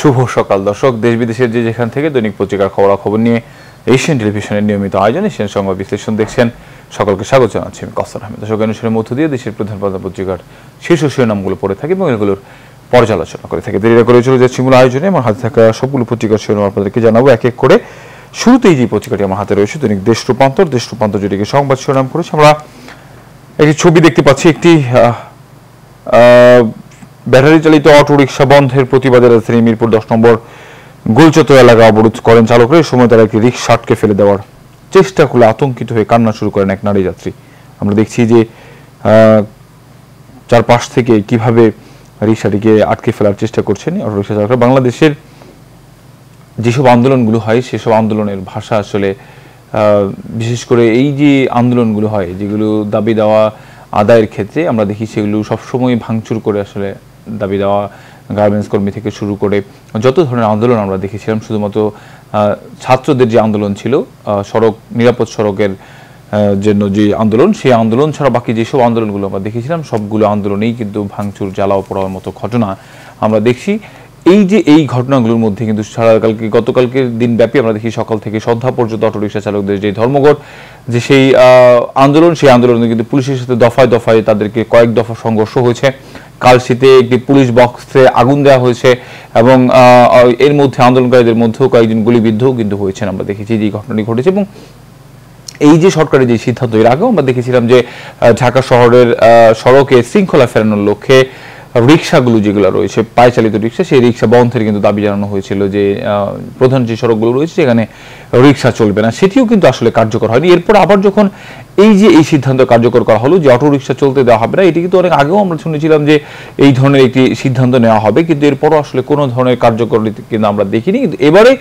শুভ সকাল দর্শক দেশ বিদেশের যে যেখান থেকে দৈনিক পত্রিকার খবরাখবর নিয়ে এশিয়ান টেলিভিশনের নিয়মিত আয়োজন এশিয়ান সংবাদ বিশ্লেষণ দেখছেন সকলকে স্বাগত জানাচ্ছি আমি কসর আহমেদ দর্শক অনুষ্ঠানের মধ্য দিয়ে দেশের প্রধান প্রধান পত্রিকার শীর্ষ শিরোনামগুলো পড়ে থাকি এবং এগুলোর পর্যালোচনা করে থাকি দেরি করে চলে যাচ্ছি মূল আয়োজনে আমার হাতে থাকা সবগুলো পত্রিকার শিরোনাম আপনাদেরকে জানাবো এক এক করে শুরুতেই যে পত্রিকাটি আমার হাতে রয়েছে দৈনিক দেশ রূপান্তর দেশ রূপান্তর যেটিকে সংবাদ শিরোনাম করেছে আমরা একটি ছবি দেখতে পাচ্ছি একটি ব্যাটারি চালিত অটোরিকশা বন্ধের প্রতিবাদে রাজধানী মিরপুর দশ নম্বর গোলচত এলাকা অবরোধ করেন চালকরা সময় তারা একটি রিক্সা আটকে ফেলে দেওয়ার চেষ্টা করলে আতঙ্কিত হয়ে কান্না শুরু করেন এক নারী যাত্রী আমরা দেখছি যে চারপাশ থেকে কিভাবে রিক্সাটিকে আটকে ফেলার চেষ্টা করছেন অটোরিকশা চালকরা বাংলাদেশের যেসব আন্দোলনগুলো হয় সেসব আন্দোলনের ভাষা আসলে বিশেষ করে এই যে আন্দোলনগুলো হয় যেগুলো দাবি দেওয়া আদায়ের ক্ষেত্রে আমরা দেখি সেগুলো সবসময় ভাঙচুর করে আসলে দাবি দেওয়া গার্মেন্টস কর্মী থেকে শুরু করে যত ধরনের আন্দোলন আমরা দেখেছিলাম শুধুমাত্র ছাত্রদের যে আন্দোলন ছিল সড়ক নিরাপদ সড়কের জন্য যে আন্দোলন সেই আন্দোলন ছাড়া বাকি যেসব আন্দোলনগুলো আমরা দেখেছিলাম সবগুলো আন্দোলনেই কিন্তু ভাঙচুর জ্বালাও পড়ার মতো ঘটনা আমরা দেখছি এই যে এই ঘটনাগুলোর মধ্যে কিন্তু সারা কালকে গতকালকের দিনব্যাপী আমরা দেখি সকাল থেকে সন্ধ্যা পর্যন্ত অটোরিকশা চালকদের যে ধর্মঘট যে সেই আন্দোলন সেই আন্দোলনে কিন্তু পুলিশের সাথে দফায় দফায় তাদেরকে কয়েক দফা সংঘর্ষ হয়েছে কালশিতে একটি পুলিশ বক্সে আগুন দেওয়া হয়েছে এবং এর মধ্যে আন্দোলনকারীদের মধ্যেও কয়েকজন গুলিবিদ্ধও কিন্তু হয়েছে আমরা দেখেছি যে ঘটনাটি ঘটেছে এবং এই যে সরকারের যে সিদ্ধান্ত এর আগেও আমরা দেখেছিলাম যে ঢাকা শহরের সড়কে শৃঙ্খলা ফেরানোর লক্ষ্যে রিক্সাগুলো যেগুলো রয়েছে পায়চালিত রিক্সা সেই রিক্সা বন্ধের কিন্তু দাবি জানানো হয়েছিল যে প্রধান যে সড়কগুলো রয়েছে সেখানে রিক্সা চলবে না সেটিও কিন্তু আসলে কার্যকর হয়নি এরপর আবার যখন এই যে এই সিদ্ধান্ত কার্যকর করা হলো যে অটোরিকশা চলতে দেওয়া হবে না এটি কিন্তু অনেক আগেও আমরা শুনেছিলাম যে এই ধরনের একটি সিদ্ধান্ত নেওয়া হবে কিন্তু এরপরও আসলে কোনো ধরনের কার্যকর কিন্তু আমরা দেখিনি কিন্তু এবারে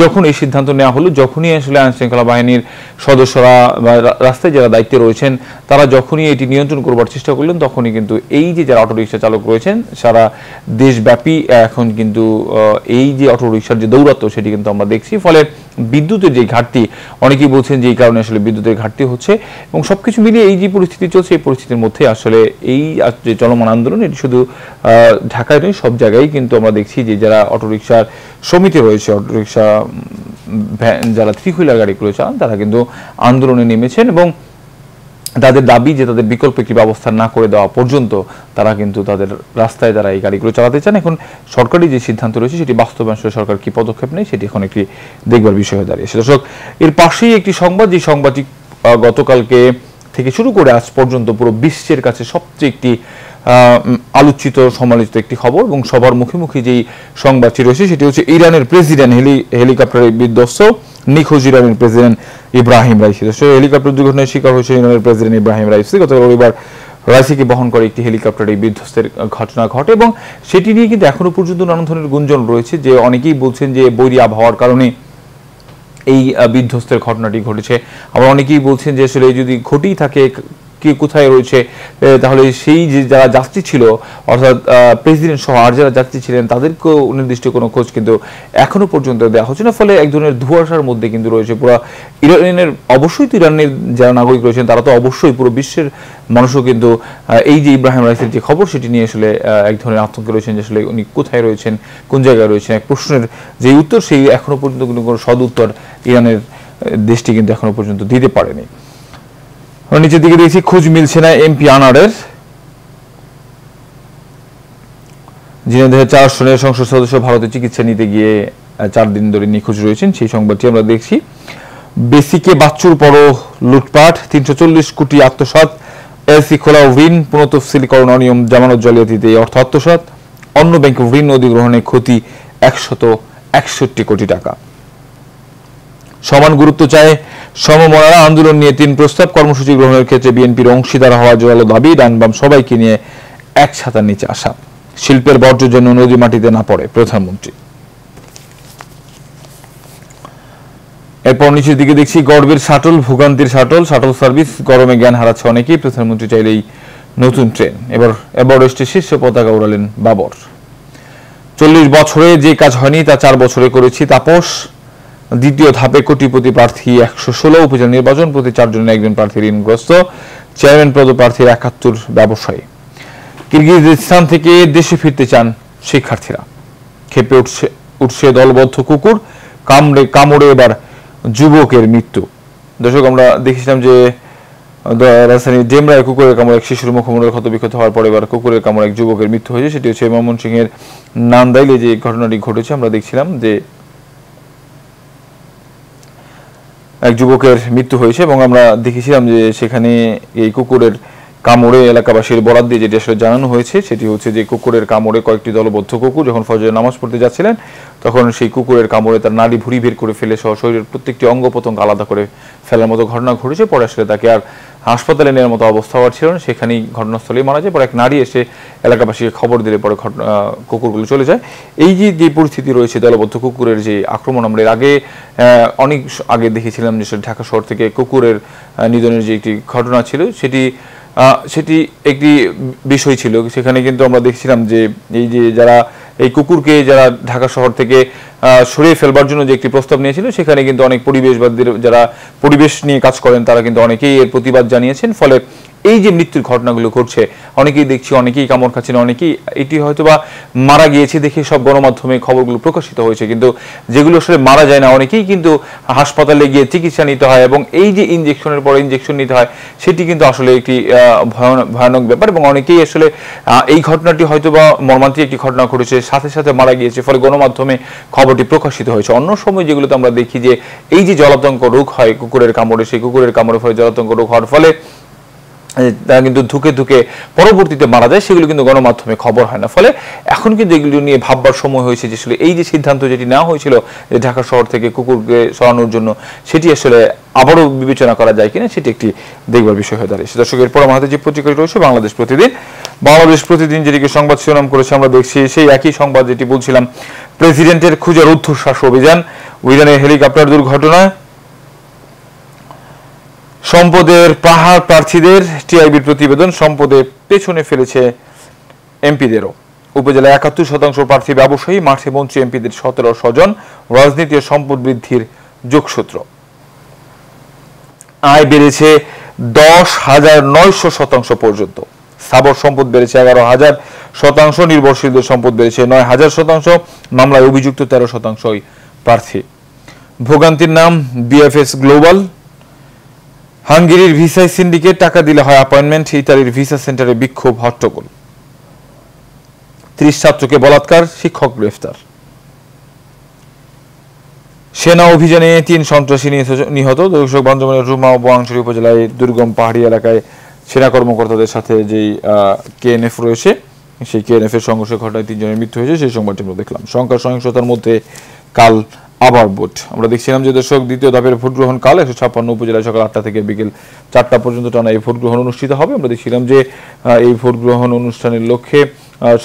যখন এই সিদ্ধান্ত নেওয়া হলো যখনই আসলে শৃঙ্খলা বাহিনীর সদস্যরা বা রাস্তায় যারা দায়িত্বে রয়েছেন তারা যখনই এটি নিয়ন্ত্রণ করবার চেষ্টা করলেন তখনই কিন্তু এই যে যারা অটোরিকশা চালক রয়েছেন সারা দেশব্যাপী এখন কিন্তু এই যে অটোরিকশার যে দৌরাত্ম সেটি কিন্তু আমরা দেখছি ফলে বিদ্যুতের যে ঘাটতি অনেকেই বলছেন যে এই কারণে আসলে বিদ্যুতের ঘাটতি হচ্ছে এবং সবকিছু মিলিয়ে এই যে পরিস্থিতি চলছে এই পরিস্থিতির মধ্যে আসলে এই যে চলমান আন্দোলন এটি শুধু ঢাকায় নয় সব জায়গায় কিন্তু আমরা দেখছি যে যারা অটোরিকশার সমিতি রয়েছে অটোরিকশা যারা থ্রি হুইলার গাড়িগুলো চালান তারা কিন্তু আন্দোলনে নেমেছেন এবং তাদের দাবি যে তাদের বিকল্প একটি ব্যবস্থা না করে দেওয়া পর্যন্ত তারা কিন্তু তাদের রাস্তায় তারা এই গাড়িগুলো চালাতে চান এখন সরকারি যে সিদ্ধান্ত রয়েছে সেটি বাস্তবায়ন সরকার কি পদক্ষেপ নেয় সেটি এখন একটি দেখবার বিষয় হয়ে দাঁড়িয়েছে দর্শক এর পাশেই একটি সংবাদ যে সংবাদটি গতকালকে থেকে শুরু করে আজ পর্যন্ত পুরো বিশ্বের কাছে সবচেয়ে একটি আলোচিত সমালোচিত একটি খবর এবং সবার মুখোমুখি যেই সংবাদটি রয়েছে সেটি হচ্ছে ইরানের প্রেসিডেন্ট হেলি হেলিকপ্টারে বিধ্বস্ত নিখোঁজ ইরানের প্রেসিডেন্ট ইব্রাহিম রাইসি হেলিকপ্টার দুর্ঘটনার শিকার হয়েছে ইরানের প্রেসিডেন্ট ইব্রাহিম রাইসি গত রবিবার রাইসিকে বহন করে একটি হেলিকপ্টারে বিধ্বস্তের ঘটনা ঘটে এবং সেটি নিয়ে কিন্তু এখনও পর্যন্ত নানান ধরনের গুঞ্জন রয়েছে যে অনেকেই বলছেন যে বৈরি আবহাওয়ার কারণে এই বিধ্বস্তের ঘটনাটি ঘটেছে আবার অনেকেই বলছেন যে আসলে যদি ঘটেই থাকে কে কোথায় রয়েছে তাহলে সেই যে যারা যাত্রী ছিল অর্থাৎ প্রেসিডেন্ট সহ আর যারা যাত্রী ছিলেন তাদেরকেও নির্দিষ্ট কোনো খোঁজ কিন্তু এখনো পর্যন্ত দেওয়া হচ্ছে না ফলে এক ধরনের ধোঁয়াশার মধ্যে কিন্তু রয়েছে পুরো ইরানের অবশ্যই তো ইরানের যারা নাগরিক রয়েছেন তারা তো অবশ্যই পুরো বিশ্বের মানুষও কিন্তু এই যে ইব্রাহিম রাইসের যে খবর সেটি নিয়ে আসলে এক ধরনের আতঙ্কে রয়েছেন যে আসলে উনি কোথায় রয়েছেন কোন জায়গায় রয়েছেন এক প্রশ্নের যে উত্তর সেই এখনো পর্যন্ত কিন্তু কোনো সদ উত্তর ইরানের দেশটি কিন্তু এখনো পর্যন্ত দিতে পারেনি নিচের দিকে দেখছি খোঁজ মিলছে না এমপি আনারের যিনি দু চার সনের সংসদ সদস্য ভারতে চিকিৎসা নিতে গিয়ে চার দিন ধরে নিখোঁজ রয়েছেন সেই সংবাদটি আমরা দেখছি বেসিকে বাচ্চুর পরও লুটপাট তিনশো চল্লিশ কোটি আত্মসাত এলসি খোলা ঋণ পুনতফসিলকরণ অনিয়ম জামানত জালিয়াতিতে অর্থ আত্মসাত অন্য ব্যাংক ঋণ অধিগ্রহণে ক্ষতি একশত একষট্টি কোটি টাকা সমান গুরুত্ব চায় সমমনারা আন্দোলন নিয়ে তিন প্রস্তাব কর্মসূচি গ্রহণের ক্ষেত্রে বিএনপির অংশীদার হওয়া জোরালো দাবি ডানবাম সবাইকে নিয়ে এক ছাতার নিচে আসা শিল্পের বর্জ্য যেন নদী মাটিতে না পড়ে প্রধানমন্ত্রী এরপর নিচের দিকে দেখছি গর্বের শাটল ভোগান্তির শাটল শাটল সার্ভিস গরমে জ্ঞান হারাচ্ছে অনেকেই প্রধানমন্ত্রী চাইলেই নতুন ট্রেন এবার এভারেস্টে শীর্ষ পতাকা উড়ালেন বাবর চল্লিশ বছরে যে কাজ হয়নি তা চার বছরে করেছি তাপস দ্বিতীয় ধাপে কোটিপতি প্রার্থী একশো ষোলো উপজেলা নির্বাচন প্রতি চারজনে একজন প্রার্থী ঋণগ্রস্ত চেয়ারম্যান প্রার্থীর একাত্তর ব্যবসায়ী কিরগিজিস্তান থেকে দেশে ফিরতে চান শিক্ষার্থীরা খেপে উঠছে উঠছে দলবদ্ধ কুকুর কামড়ে কামড়ে এবার যুবকের মৃত্যু দর্শক আমরা দেখেছিলাম যে রাজধানীর ডেমরায় কুকুরের কামড় এক শিশুর মুখমণ্ডল ক্ষতবিক্ষত হওয়ার পরে এবার কুকুরের কামড় এক যুবকের মৃত্যু হয়েছে সেটি হচ্ছে ময়মনসিংহের নান্দাইলে যে ঘটনাটি ঘটেছে আমরা দেখছিলাম যে এক যুবকের মৃত্যু হয়েছে এবং আমরা দেখেছিলাম যে সেখানে এই কুকুরের কামড়ে এলাকাবাসীর বরাদ দিয়ে যেটি আসলে জানানো হয়েছে সেটি হচ্ছে যে কুকুরের কামড়ে কয়েকটি দলবদ্ধ কুকুর যখন ফজরের নামাজ পড়তে যাচ্ছিলেন তখন সেই কুকুরের কামড়ে তার নাড়ি ভুড়ি বের করে ফেলে সহ শরীরের প্রত্যেকটি অঙ্গ প্রত্যঙ্গ আলাদা করে ফেলার মতো ঘটনা ঘটেছে পরে আসলে তাকে আর হাসপাতালে নেওয়ার মতো অবস্থা হওয়ার ছিল না সেখানেই ঘটনাস্থলেই মারা যায় পরে এক নারী এসে এলাকাবাসীকে খবর দিলে পরে কুকুরগুলো চলে যায় এই যে যে পরিস্থিতি রয়েছে দলবদ্ধ কুকুরের যে আক্রমণ আমরা এর আগে অনেক আগে দেখেছিলাম যে ঢাকা শহর থেকে কুকুরের নিধনের যে একটি ঘটনা ছিল সেটি সেটি একটি বিষয় ছিল সেখানে কিন্তু আমরা দেখছিলাম যে এই যে যারা এই কুকুরকে যারা ঢাকা শহর থেকে সরিয়ে ফেলবার জন্য যে একটি প্রস্তাব নিয়েছিল সেখানে কিন্তু অনেক পরিবেশবাদীদের যারা পরিবেশ নিয়ে কাজ করেন তারা কিন্তু অনেকেই এর প্রতিবাদ জানিয়েছেন ফলে এই যে মৃত্যুর ঘটনাগুলো ঘটছে অনেকেই দেখছি অনেকেই কামড় খাচ্ছেন অনেকেই এটি হয়তো বা মারা গিয়েছে দেখে সব গণমাধ্যমে খবরগুলো প্রকাশিত হয়েছে কিন্তু যেগুলো আসলে মারা যায় না অনেকেই কিন্তু হাসপাতালে গিয়ে চিকিৎসা নিতে হয় এবং এই যে ইঞ্জেকশনের পরে ইঞ্জেকশন নিতে হয় সেটি কিন্তু আসলে একটি ভয়ানক ব্যাপার এবং অনেকেই আসলে এই ঘটনাটি হয়তো বা মর্মান্তিক একটি ঘটনা ঘটেছে সাথে সাথে মারা গিয়েছে ফলে গণমাধ্যমে খবরটি প্রকাশিত হয়েছে অন্য সময় যেগুলোতে আমরা দেখি যে এই যে জলাতঙ্ক রোগ হয় কুকুরের কামড়ে সেই কুকুরের কামড়ে ফলে জলাতঙ্ক রোগ হওয়ার ফলে তারা কিন্তু ধুকে ধুকে পরবর্তীতে মারা যায় সেগুলো কিন্তু গণমাধ্যমে খবর হয় না ফলে এখন কিন্তু এগুলো নিয়ে ভাববার সময় হয়েছে যে আসলে এই যে সিদ্ধান্ত যেটি নেওয়া হয়েছিল যে ঢাকা শহর থেকে কুকুরকে সরানোর জন্য সেটি আসলে আবারও বিবেচনা করা যায় কিনা সেটি একটি দেখবার বিষয় হয়ে দাঁড়িয়েছে দর্শক এরপর আমাদের যে পত্রিকাটি রয়েছে বাংলাদেশ প্রতিদিন বাংলাদেশ প্রতিদিন যেটিকে সংবাদ শিরোনাম করেছে আমরা দেখছি সেই একই সংবাদ যেটি বলছিলাম প্রেসিডেন্টের খুঁজার রুদ্ধশ্বাস অভিযান উইদানের হেলিকপ্টার দুর্ঘটনা সম্পদের পাহাড় প্রার্থীদের টিআইবির প্রতিবেদন সম্পদে পেছনে ফেলেছে এমপিদেরও উপজেলায় একাত্তর শতাংশ প্রার্থী ব্যবসায়ী মাঠে মন্ত্রী এমপিদের সতেরো স্বজন রাজনীতি ও সম্পদ বৃদ্ধির যোগসূত্র আয় বেড়েছে দশ হাজার নয়শো শতাংশ পর্যন্ত স্থাবর সম্পদ বেড়েছে এগারো হাজার শতাংশ নির্ভরশীলদের সম্পদ বেড়েছে নয় হাজার শতাংশ মামলায় অভিযুক্ত তেরো শতাংশই প্রার্থী ভোগান্তির নাম বিএফএস গ্লোবাল হাঙ্গেরির ভিসাই সিন্ডিকেট টাকা দিলে হয় অ্যাপয়েন্টমেন্ট ইতালির ভিসা সেন্টারে বিক্ষোভ হট্টগোল ত্রিশ ছাত্রকে বলাৎকার শিক্ষক গ্রেফতার সেনা অভিযানে তিন সন্ত্রাসী নিহত দর্শক বান্ধবের রুমা ও উপজেলায় দুর্গম পাহাড়ি এলাকায় সেনা কর্মকর্তাদের সাথে যেই কে এন এফ রয়েছে সেই কে এন এফ এর সংঘর্ষের ঘটনায় তিনজনের মৃত্যু হয়েছে সেই সংবাদটি আমরা দেখলাম সংখ্যা সহিংসতার মধ্যে কাল আবার ভোট আমরা দেখছিলাম যে দর্শক দ্বিতীয় ধাপের ভোট গ্রহণ কাল একশো ছাপ্পান্ন উপজেলায় সকাল আটটা থেকে বিকেল চারটা পর্যন্ত টানা এই ভোট গ্রহণ অনুষ্ঠিত হবে আমরা দেখছিলাম যে এই ভোট গ্রহণ অনুষ্ঠানের লক্ষ্যে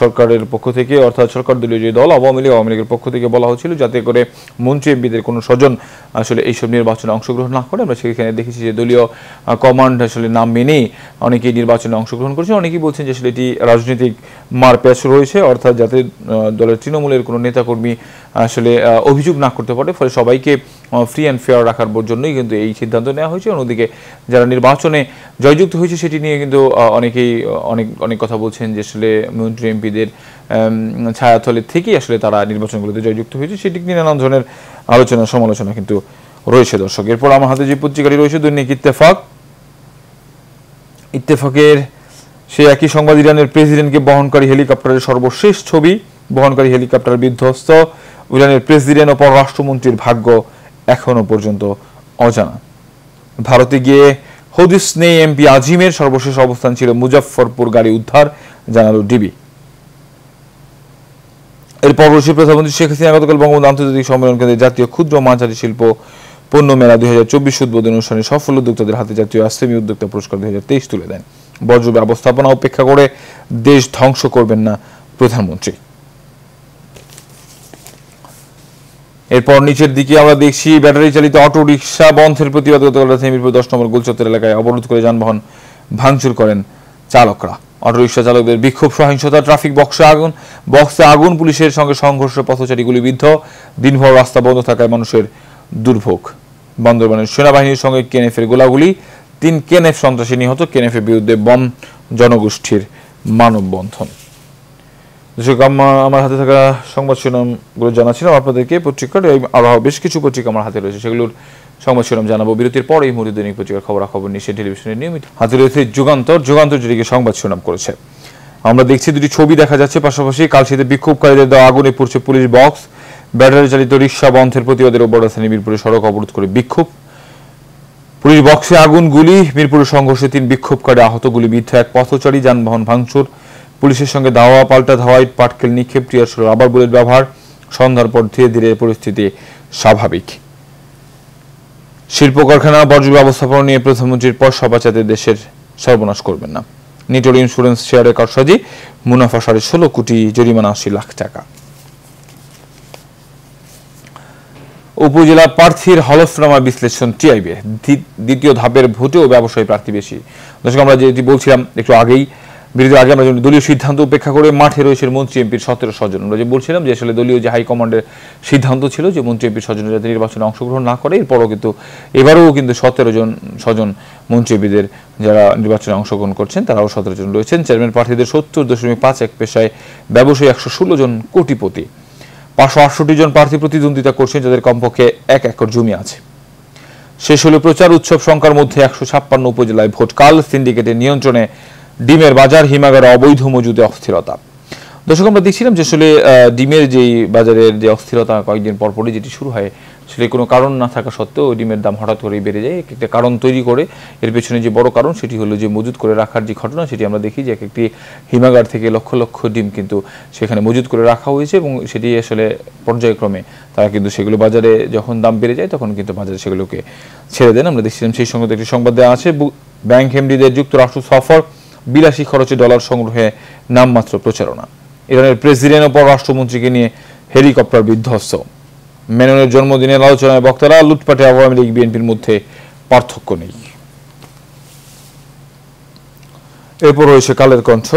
সরকারের পক্ষ থেকে অর্থাৎ সরকার দলীয় যে দল আওয়ামী লীগ আওয়ামী লীগের পক্ষ থেকে বলা হয়েছিল যাতে করে মন্ত্রী এমপিদের কোনো স্বজন আসলে এইসব নির্বাচনে অংশগ্রহণ না করে আমরা সেখানে দেখেছি যে দলীয় কমান্ড আসলে নাম মেনেই অনেকেই নির্বাচনে অংশগ্রহণ করেছে অনেকেই বলছেন যে আসলে এটি রাজনৈতিক মারপ্যাচ রয়েছে অর্থাৎ যাতে দলের তৃণমূলের কোনো নেতাকর্মী আসলে অভিযোগ না করতে পারে ফলে সবাইকে ফ্রি অ্যান্ড ফেয়ার রাখার জন্যই কিন্তু এই সিদ্ধান্ত নেওয়া হয়েছে অন্যদিকে যারা নির্বাচনে জয়যুক্ত হয়েছে সেটি নিয়ে কিন্তু অনেকেই অনেক অনেক কথা বলছেন যে আসলে মন্ত্রী এমপিদের ছায়াতলে থেকেই আসলে তারা নির্বাচনগুলোতে জয়যুক্ত হয়েছে সেটি নিয়ে নানান ধরনের আলোচনা সমালোচনা কিন্তু রয়েছে দর্শক এরপর আমার হাতে যে পত্রিকাটি রয়েছে দৈনিক ইত্তেফাক ইত্তেফাকের সে একই সংবাদ ইরানের প্রেসিডেন্টকে বহনকারী হেলিকপ্টারের সর্বশেষ ছবি বহনকারী হেলিকপ্টার বিধ্বস্ত ইরানের প্রেসিডেন্ট ও পররাষ্ট্রমন্ত্রীর ভাগ্য এখনো পর্যন্ত অজানা ভারতে গিয়ে হদিস নেই এমপি আজিমের সর্বশেষ অবস্থান ছিল মুজাফরপুর গাড়ি উদ্ধার জানালো ডিবি এরপর রশি প্রধানমন্ত্রী শেখ হাসিনা গতকাল বঙ্গবন্ধু আন্তর্জাতিক সম্মেলন কেন্দ্রে জাতীয় ক্ষুদ্র মাঝারি শিল্প পণ্য মেলা দুই হাজার চব্বিশ উদ্বোধন অনুষ্ঠানে সফল উদ্যোক্তাদের হাতে জাতীয় আশ্রমী উদ্যোক্তা পুরস্কার দুই হাজার তেইশ তুলে দেন বর্জ্য ব্যবস্থাপনা উপেক্ষা করে দেশ ধ্বংস করবেন না প্রধানমন্ত্রী এরপর নিচের দিকে আমরা দেখছি ব্যাটারি চালিত অটো রিক্সা বন্ধের প্রতিবাদ গতকাল রাতে মিরপুর দশ নম্বর গোলচত্বর এলাকায় অবরোধ করে যানবাহন ভাঙচুর করেন চালকরা রিক্সা চালকদের বিক্ষোভ সহিংসতা ট্রাফিক বক্সে আগুন বক্সে আগুন পুলিশের সঙ্গে সংঘর্ষ পথচারী গুলিবিদ্ধ দিনভর রাস্তা বন্ধ থাকায় মানুষের দুর্ভোগ বন্দরবানের সেনাবাহিনীর সঙ্গে কেনএফের গোলাগুলি তিন কেনএফ সন্ত্রাসী নিহত কেনএফের বিরুদ্ধে বম জনগোষ্ঠীর মানববন্ধন দর্শক আমার হাতে থাকা সংবাদ শিরোনামগুলো জানাছিলাম আপনাদেরকে পত্রিকার আরও বেশ কিছু পত্রিকা আমার হাতে রয়েছে সেগুলোর সংবাদ শিরোনাম জানাবো বিরতির পর এই মুহূর্তে দৈনিক পত্রিকার খবরাখবর নিয়ে টেলিভিশনের নিয়মিত হাতে রয়েছে যুগান্তর যুগান্তর যেটিকে সংবাদ শিরোনাম করেছে আমরা দেখছি দুটি ছবি দেখা যাচ্ছে পাশাপাশি কালশীতে বিক্ষোভকারীদের দেওয়া আগুনে পড়ছে পুলিশ বক্স ব্যাটারি চালিত রিক্সা বন্ধের প্রতিবাদের ওপর রাজধানী মিরপুরে সড়ক অবরোধ করে বিক্ষোভ পুলিশ বক্সে আগুন গুলি মিরপুরের সংঘর্ষে তিন বিক্ষোভকারী আহত গুলিবিদ্ধ এক পথচারী যানবাহন ভাঙচুর পুলিশের সঙ্গে দাওয়া পাল্টা ধাওয়া পাটকেল নিক্ষেপ টিয়ারশো রাবার বুলেট ব্যবহার সন্ধ্যার পর ধীরে ধীরে পরিস্থিতি স্বাভাবিক শিল্প কারখানা বর্জ্য ব্যবস্থাপনা নিয়ে প্রধানমন্ত্রীর পর সভা যাতে দেশের সর্বনাশ করবেন না নিটোর ইন্স্যুরেন্স শেয়ারের কারসাজি মুনাফা সাড়ে ষোলো কোটি জরিমানা আশি লাখ টাকা উপজেলা প্রার্থীর হলফনামা বিশ্লেষণ টিআইবি দ্বিতীয় ধাপের ভোটেও ব্যবসায়ী প্রার্থী বেশি দর্শক আমরা যেটি বলছিলাম একটু আগেই বিরোধী আগে আমরা দলীয় সিদ্ধান্ত উপেক্ষা করে মাঠে রয়েছে মন্ত্রী এমপির সতেরো স্বজন আমরা যে বলছিলাম যে আসলে দলীয় যে হাইকমান্ডের সিদ্ধান্ত ছিল যে মন্ত্রী এমপির স্বজন যাতে নির্বাচনে অংশগ্রহণ না করে এরপরও কিন্তু এবারেও কিন্তু সতেরো জন স্বজন মন্ত্রী এমপিদের যারা নির্বাচনে অংশগ্রহণ করছেন তারাও সতেরো জন রয়েছেন চেয়ারম্যান প্রার্থীদের সত্তর দশমিক পাঁচ এক পেশায় ব্যবসায়ী একশো ষোলো জন কোটিপতি পাঁচশো আটষট্টি জন প্রার্থী প্রতিদ্বন্দ্বিতা করছেন যাদের কমপক্ষে এক একর জমি আছে শেষ হলো প্রচার উৎসব সংখ্যার মধ্যে একশো ছাপ্পান্ন উপজেলায় ভোটকাল সিন্ডিকেটের নিয়ন্ত্রণে ডিমের বাজার হিমাগারে অবৈধ মজুদে অস্থিরতা দর্শক আমরা দেখছিলাম যে আসলে ডিমের যেই বাজারের যে অস্থিরতা কয়েকদিন পরপরই যেটি শুরু হয় আসলে কোনো কারণ না থাকা সত্ত্বেও ডিমের দাম হঠাৎ করেই বেড়ে যায় এক একটা কারণ তৈরি করে এর পেছনে যে বড় কারণ সেটি হলো যে মজুত করে রাখার যে ঘটনা সেটি আমরা দেখি যে এক একটি হিমাগার থেকে লক্ষ লক্ষ ডিম কিন্তু সেখানে মজুত করে রাখা হয়েছে এবং সেটি আসলে পর্যায়ক্রমে তারা কিন্তু সেগুলো বাজারে যখন দাম বেড়ে যায় তখন কিন্তু বাজারে সেগুলোকে ছেড়ে দেন আমরা দেখছিলাম সেই সঙ্গে একটি সংবাদ দেওয়া আছে ব্যাংক হেমডিদের যুক্তরাষ্ট্র সফর বিলাসী খরচে ডলার সংগ্রহে নামমাত্র প্রচারণা ইরানের প্রেসিডেন্ট ও পররাষ্ট্রমন্ত্রীকে নিয়ে হেলিকপ্টার বিধ্বস্ত মেননের জন্মদিনের আলোচনায় বক্তারা লুটপাটে আওয়ামী লীগ বিএনপির মধ্যে পার্থক্য নেই এরপর রয়েছে কালের কণ্ঠ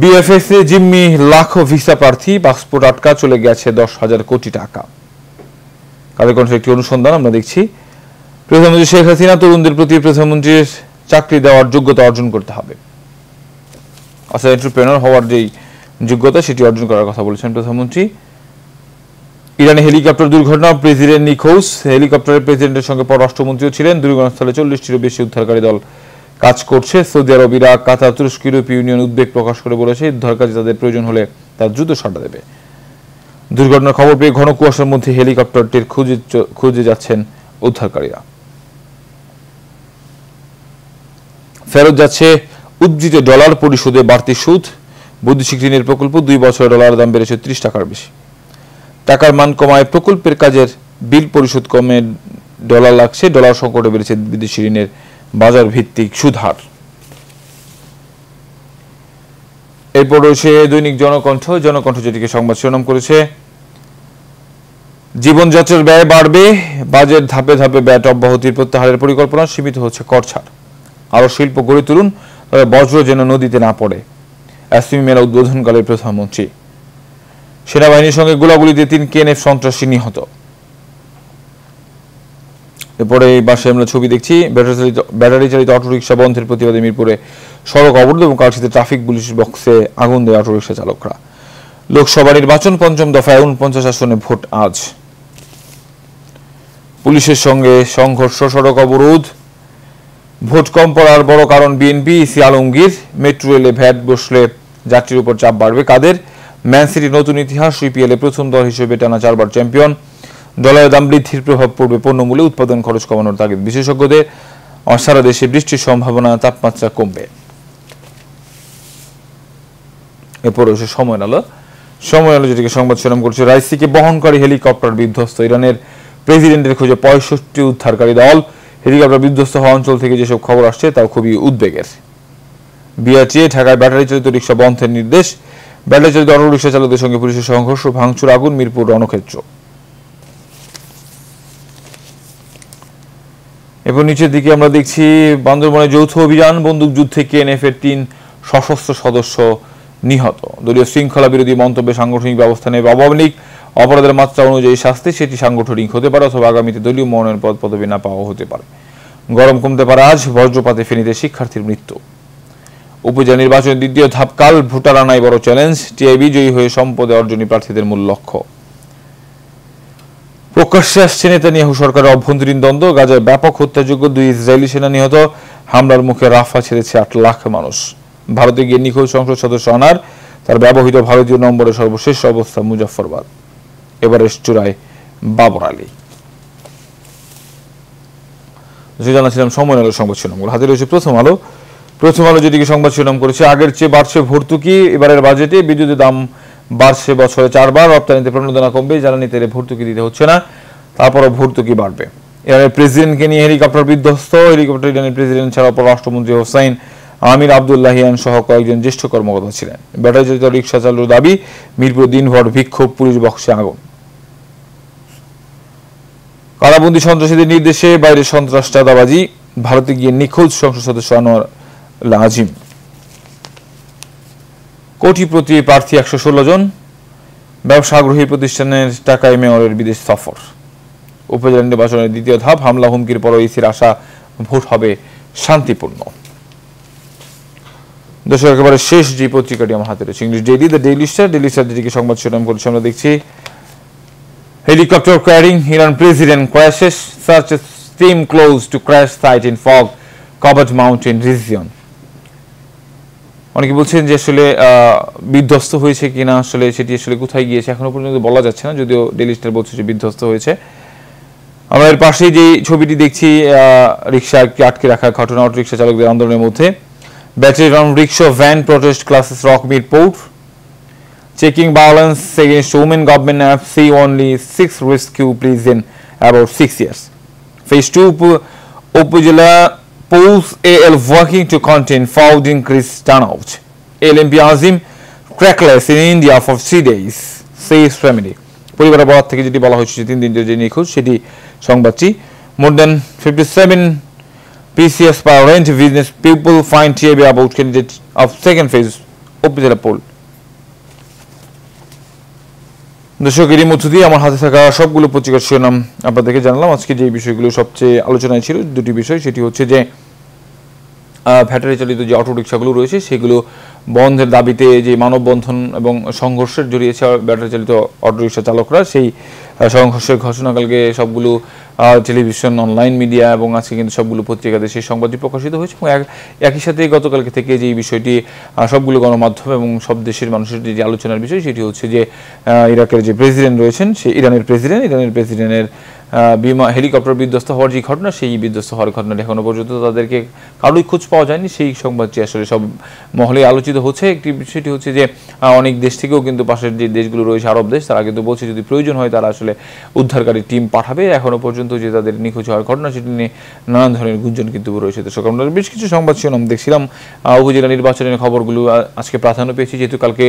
বিএফএস এ জিম্মি লাখো ভিসা প্রার্থী পাসপোর্ট আটকা চলে গেছে দশ হাজার কোটি টাকা কালের কণ্ঠের একটি অনুসন্ধান আমরা দেখছি প্রধানমন্ত্রী শেখ হাসিনা তরুণদের প্রতি প্রধানমন্ত্রীর চাকরি দেওয়ার যোগ্যতা অর্জন করতে হবে অর্থাৎ আচ্ছা, এন্টারপ্রেনার হওয়ার যেই যোগ্যতা সেটি অর্জন করার কথা বলেছেন প্রধানমন্ত্রী ইরানে হেলিকপ্টার দুর্ঘটনা প্রেসিডেন্ট নিখোঁজ হেলিকপ্টারে প্রেসিডেন্টের সঙ্গে পররাষ্ট্রমন্ত্রীও ছিলেন দুর্ঘটনাস্থলে চল্লিশটিরও বেশি উদ্ধারকারী দল কাজ করছে সৌদি আরব ইরাক কাতার তুরস্ক ইউরোপীয় ইউনিয়ন উদ্বেগ প্রকাশ করে বলেছে উদ্ধার কাজে তাদের প্রয়োজন হলে তার দ্রুত সাড়া দেবে দুর্ঘটনার খবর পেয়ে ঘন কুয়াশার মধ্যে হেলিকপ্টারটির খুঁজে খুঁজে যাচ্ছেন উদ্ধারকারীরা ফেরত যাচ্ছে উদ্ধৃত ডলার পরিশোধে বাড়তি সুদ বৈদেশিক ঋণের প্রকল্প দুই বছরে ডলার দাম বেড়েছে ত্রিশ টাকার বেশি টাকার মান কমায় প্রকল্পের কাজের বিল পরিশোধ কমে ডলার লাগছে ডলার সংকটে বেড়েছে বিদেশি ঋণের বাজার ভিত্তিক সুধার এরপর রয়েছে দৈনিক জনকণ্ঠ জনকণ্ঠ যেটিকে সংবাদ শিরোনাম করেছে জীবনযাত্রার ব্যয় বাড়বে বাজেট ধাপে ধাপে ব্যাট অব্যাহতির প্রত্যাহারের পরিকল্পনা সীমিত হচ্ছে কর ছাড় আরও শিল্প গড়ে তুলুন তবে বজ্র যেন নদীতে না পড়ে অ্যাসিমি মেলা উদ্বোধনকালে প্রধানমন্ত্রী সেনাবাহিনীর সঙ্গে গোলাগুলিতে তিন কেএনএফ সন্ত্রাসী নিহত এরপরে এই পাশে আমরা ছবি দেখছি ব্যাটারি চালিত ব্যাটারি চালিত অটোরিকশা বন্ধের প্রতিবাদে মিরপুরে সড়ক অবরোধ এবং কালশিতে ট্রাফিক পুলিশ বক্সে আগুন দেয় অটোরিকশা চালকরা লোকসভা নির্বাচন পঞ্চম দফায় উনপঞ্চাশ আসনে ভোট আজ পুলিশের সঙ্গে সংঘর্ষ সড়ক অবরোধ ভোট কম পড়ার বড় কারণ বিএনপি সি আলমগীর মেট্রো রেলে ভ্যাট বসলে যাত্রীর উপর চাপ বাড়বে কাদের ম্যান সিটির নতুন ইতিহাস ইপিএল e এ প্রথম দল হিসেবে টানা চারবার চ্যাম্পিয়ন দলের দাম বৃদ্ধির প্রভাব পড়বে পণ্যমূল্যে উৎপাদন খরচ কমানোর তাগিদ বিশেষজ্ঞদের সারা দেশে বৃষ্টির সম্ভাবনা তাপমাত্রা কমবে এরপর এসে সময় আলো সময় আলো যেটিকে সংবাদ শিরোনাম করছে রাইসিকে বহনকারী হেলিকপ্টার বিধ্বস্ত ইরানের প্রেসিডেন্টের খোঁজে পঁয়ষট্টি উদ্ধারকারী দল আপনার বিধ্বস্ত হওয়া অঞ্চল থেকে যেসব খবর আসছে তাও খুবই উদ্বেগের বিআরটিএ ঢাকায় ব্যাটারি চালিত রিক্সা বন্ধের নির্দেশ ব্যাটারি চালিত অটো রিক্সা চালকদের সঙ্গে পুলিশের সংঘর্ষ ভাঙচুর আগুন মিরপুর রণক্ষেত্র এবং নিচের দিকে আমরা দেখছি বান্দরবনে যৌথ অভিযান যুদ্ধে কেএনএফ এর তিন সশস্ত্র সদস্য নিহত দলীয় শৃঙ্খলা বিরোধী মন্তব্যে সাংগঠনিক ব্যবস্থা নেবে আওয়ামী লীগ অপরাধের মাত্রা অনুযায়ী শাস্তি সেটি সাংগঠনিক হতে পারে অথবা আগামীতে দলীয় মনোনয়ন পদ না পাওয়া হতে পারে গরম কমতে পারে আজ বজ্রপাতে ফেনীতে শিক্ষার্থীর মৃত্যু উপজেলা নির্বাচনের দ্বিতীয় ধাপকাল ভোটার আনাই বড় চ্যালেঞ্জ টিআইবি জয়ী হয়ে সম্পদে অর্জনী প্রার্থীদের মূল লক্ষ্য প্রকাশ্যে আসছে নেতানিয়াহু সরকারের অভ্যন্তরীণ দ্বন্দ্ব গাজায় ব্যাপক হত্যাযোগ্য দুই ইসরায়েলি সেনা নিহত হামলার মুখে রাফা ছেড়েছে আট লাখ মানুষ ভারতে গিয়ে নিখোঁজ সংসদ সদস্য আনার তার ব্যবহৃত ভারতীয় নম্বরের সর্বশেষ অবস্থা মুজাফরবাদ এভারেস্ট চূড়ায় বাবর আলী জানাচ্ছিলাম সময় আলো সংবাদ শিরোনামগুলো হাজির হয়েছে প্রথম আলো প্রথম আলো যেদিকে সংবাদ শিরোনাম করেছে আগের চেয়ে বাড়ছে ভর্তুকি এবারের বাজেটে বিদ্যুতের দাম বাড়ছে বছরে চারবার রপ্তানিতে প্রণোদনা কমবে জ্বালানি তেলে ভর্তুকি দিতে হচ্ছে না তারপরও ভর্তুকি বাড়বে ইরানের প্রেসিডেন্টকে নিয়ে হেলিকপ্টার বিধ্বস্ত হেলিকপ্টার ইরানের প্রেসিডেন্ট ছাড়া পররাষ্ট্রমন্ত্রী হোসাইন আমির আবদুল্লাহিয়ান সহ কয়েকজন জ্যেষ্ঠ কর্মকর্তা ছিলেন ব্যাটারি চালিত রিক্সা চালুর দাবি মিরপুর দিনভর বিক্ষোভ পুলিশ বক্সে আগুন কারাবন্দি সন্ত্রাসীদের নির্দেশে বাইরে সন্ত্রাস চাঁদাবাজি ভারতে গিয়ে নিখোঁজ সংসদ সদস্য আনোয়ার লাজিম কোটি প্রতি প্রার্থী একশো ষোলো জন ব্যবসা আগ্রহী প্রতিষ্ঠানের টাকায় মেয়রের বিদেশ সফর উপজেলা নির্বাচনের দ্বিতীয় ধাপ হামলা হুমকির পর ইসির আশা ভোট হবে শান্তিপূর্ণ দর্শক একেবারে শেষ যে পত্রিকাটি আমার হাতে রয়েছে English daily the Daily Star Daily Star যেটিকে সংবাদ শিরোনাম করেছে আমরা দেখছি Helicopter carrying Iran President crashes such a steam close to crash site in fog covered mountain region. অনেকে বলছেন যে আসলে বিধ্বস্ত হয়েছে কিনা আসলে সেটি আসলে কোথায় গিয়েছে এখনো পর্যন্ত বলা যাচ্ছে না যদিও ডেলি স্টার বলছে যে বিধ্বস্ত হয়েছে আমরা এর পাশেই যে ছবিটি দেখছি রিক্সা আটকে রাখার ঘটনা অটোরিক্সা চালকদের আন্দোলনের মধ্যে ব্যাটারি রাউন্ড রিক্সা ভ্যান প্রটেস্ট ক্লাসেস রক মিট পোর্ট checking balance against women government have see only six rescue pleas in about six years. Phase two Upujala polls AL working to contain fraud increased turnout. LMP Azim crackless in India for three days says family. পরিবারের বরাত থেকে যেটি বলা হয়েছে তিন দিন যে নিখোঁজ সেটি সংবাদটি more than fifty seven PCS per rent business people find TAB about candidate of second phase open poll. দর্শক এরই মধ্য দিয়ে আমার হাতে থাকা সবগুলো পত্রিকার শিরোনাম আপনাদেরকে জানালাম আজকে যে বিষয়গুলো সবচেয়ে আলোচনায় ছিল দুটি বিষয় সেটি হচ্ছে যে ব্যাটারি চালিত যে অটোরিক্সাগুলো রয়েছে সেগুলো বন্ধের দাবিতে যে মানববন্ধন এবং সংঘর্ষের জড়িয়েছে ব্যাটারি চালিত অটোরিক্সা চালকরা সেই সংঘর্ষের ঘটনা কালকে সবগুলো টেলিভিশন অনলাইন মিডিয়া এবং আজকে কিন্তু সবগুলো পত্রিকাতে সেই সংবাদটি প্রকাশিত হয়েছে এবং একই সাথে গতকালকে থেকে যে বিষয়টি সবগুলো গণমাধ্যম এবং সব দেশের মানুষের যে আলোচনার বিষয় সেটি হচ্ছে যে ইরাকের যে প্রেসিডেন্ট রয়েছেন সে ইরানের প্রেসিডেন্ট ইরানের প্রেসিডেন্টের বিমা হেলিকপ্টার বিধ্বস্ত হওয়ার যে ঘটনা সেই বিধ্বস্ত হওয়ার ঘটনা এখনো পর্যন্ত তাদেরকে কারোই খোঁজ পাওয়া যায়নি সেই সংবাদটি আসলে সব মহলে আলোচিত হচ্ছে একটি বিষয়টি হচ্ছে যে অনেক দেশ থেকেও কিন্তু পাশের যে দেশগুলো রয়েছে আরব দেশ তারা কিন্তু বলছে যদি প্রয়োজন হয় তারা আসলে উদ্ধারকারী টিম পাঠাবে এখনও পর্যন্ত যে তাদের নিখোঁজ হওয়ার ঘটনা সেটি নিয়ে নানান ধরনের গুঞ্জন কিন্তু রয়েছে দর্শক আমরা বেশ কিছু সংবাদ শিরোনাম দেখছিলাম উপজেলা নির্বাচনের খবরগুলো আজকে প্রাধান্য পেয়েছে যেহেতু কালকে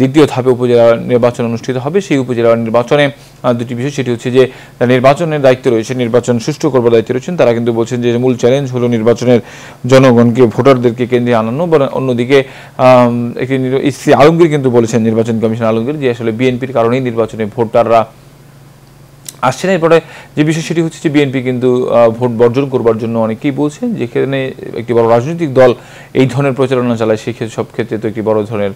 দ্বিতীয় ধাপে উপজেলা নির্বাচন অনুষ্ঠিত হবে সেই উপজেলা নির্বাচনে দুটি বিষয় সেটি হচ্ছে যে নির্বাচন নির্বাচনের দায়িত্ব রয়েছে নির্বাচন সুষ্ঠু করবার দায়িত্ব রয়েছেন তারা কিন্তু বলছেন যে মূল চ্যালেঞ্জ হলো নির্বাচনের জনগণকে ভোটারদেরকে কেন্দ্রে আনানো বা অন্যদিকে একটি ইসি আলমগীর কিন্তু বলেছেন নির্বাচন কমিশন আলমগীর যে আসলে বিএনপির কারণেই নির্বাচনে ভোটাররা আসছে না এরপরে যে বিষয় সেটি হচ্ছে যে বিএনপি কিন্তু ভোট বর্জন করবার জন্য অনেকেই বলছেন যেখানে একটি বড় রাজনৈতিক দল এই ধরনের প্রচারণা চালায় সেক্ষেত্রে সব ক্ষেত্রে তো একটি বড় ধরনের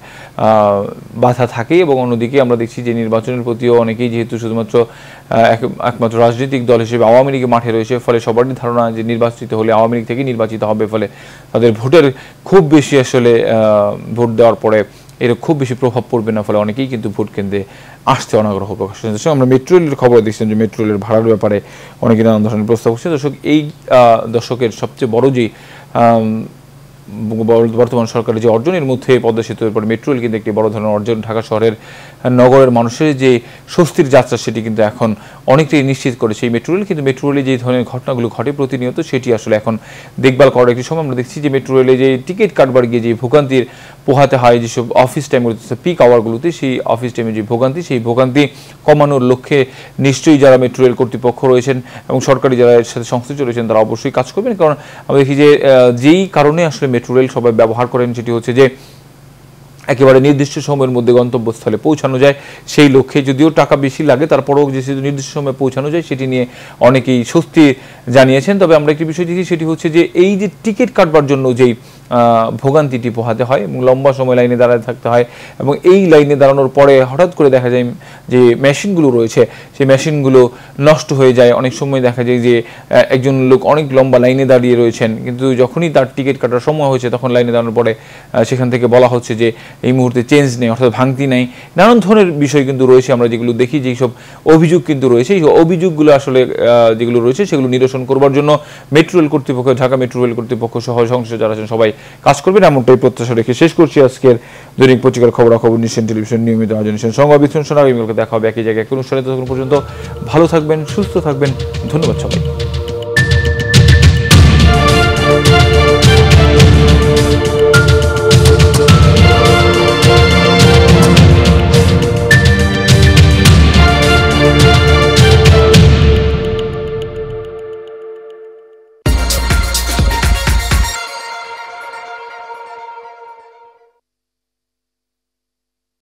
বাধা থাকে এবং অন্যদিকে আমরা দেখছি যে নির্বাচনের প্রতিও অনেকেই যেহেতু শুধুমাত্র একমাত্র রাজনৈতিক দল হিসেবে আওয়ামী লীগ মাঠে রয়েছে ফলে সবারই ধারণা যে নির্বাচিত হলে আওয়ামী লীগ থেকেই নির্বাচিত হবে ফলে তাদের ভোটের খুব বেশি আসলে ভোট দেওয়ার পরে এর খুব বেশি প্রভাব পড়বে না ফলে অনেকেই কিন্তু ভোট কেন্দ্রে আসতে অনাগ্রহ প্রকাশ করছে আমরা মেট্রো রেলের খবর দেখছেন যে মেট্রো রেলের ভাড়ার ব্যাপারে অনেকে নানান ধরনের প্রস্তাব করছে দর্শক এই দশকের সবচেয়ে বড় যে বর্তমান সরকারের যে অর্জনের মধ্যে পদ্মা সেতু এরপর মেট্রো রেল কিন্তু একটি বড় ধরনের অর্জন ঢাকা শহরের নগরের মানুষের যে স্বস্তির যাত্রা সেটি কিন্তু এখন অনেকটাই নিশ্চিত করেছে এই মেট্রো রেল কিন্তু মেট্রো রেলে যে ধরনের ঘটনাগুলো ঘটে প্রতিনিয়ত সেটি আসলে এখন দেখভাল করার একটি সময় আমরা দেখছি যে মেট্রো রেলে যে টিকিট কাটবার গিয়ে যে ভোগান্তির পোহাতে হয় যেসব অফিস টাইমগুলোতে পিক আওয়ারগুলোতে সেই অফিস টাইমে যে ভোগান্তি সেই ভোগান্তি কমানোর লক্ষ্যে নিশ্চয়ই যারা মেট্রো রেল কর্তৃপক্ষ রয়েছেন এবং সরকারি যারা এর সাথে সংশ্লিষ্ট রয়েছেন তারা অবশ্যই কাজ করবেন কারণ আমরা দেখি যে যেই কারণে আসলে মেট্রো রেল সবাই ব্যবহার করেন যেটি হচ্ছে যে একেবারে নির্দিষ্ট সময়ের মধ্যে গন্তব্যস্থলে পৌঁছানো যায় সেই লক্ষ্যে যদিও টাকা বেশি লাগে তারপরেও যে নির্দিষ্ট সময়ে পৌঁছানো যায় সেটি নিয়ে অনেকেই স্বস্তি জানিয়েছেন তবে আমরা একটি বিষয় দেখি সেটি হচ্ছে যে এই যে টিকিট কাটবার জন্য যেই ভোগান্তিটি পোহাতে হয় এবং লম্বা সময় লাইনে দাঁড়াতে থাকতে হয় এবং এই লাইনে দাঁড়ানোর পরে হঠাৎ করে দেখা যায় যে মেশিনগুলো রয়েছে সেই মেশিনগুলো নষ্ট হয়ে যায় অনেক সময় দেখা যায় যে একজন লোক অনেক লম্বা লাইনে দাঁড়িয়ে রয়েছেন কিন্তু যখনই তার টিকিট কাটার সময় হয়েছে তখন লাইনে দাঁড়ানোর পরে সেখান থেকে বলা হচ্ছে যে এই মুহূর্তে চেঞ্জ নেই অর্থাৎ ভাঙতি নেই নানান ধরনের বিষয় কিন্তু রয়েছে আমরা যেগুলো দেখি যেই সব অভিযোগ কিন্তু রয়েছে এই অভিযোগগুলো আসলে যেগুলো রয়েছে সেগুলো নিরসন করবার জন্য মেট্রো রেল কর্তৃপক্ষ ঢাকা মেট্রো রেল কর্তৃপক্ষ সহ সংশ্লিষ্ট যারা আছেন সবাই কাজ করবেন এমনটাই প্রত্যাশা রেখে শেষ করছি আজকের দৈনিক পত্রিকার খবরাখবর নিশ্চয় টেলিভিশন নিয়মিত আয়োজন সংবাদ বিশ্লেষণ ইমেলকে দেখা হবে একই জায়গায় কোনো সালে তখন পর্যন্ত ভালো থাকবেন সুস্থ থাকবেন ধন্যবাদ সবাই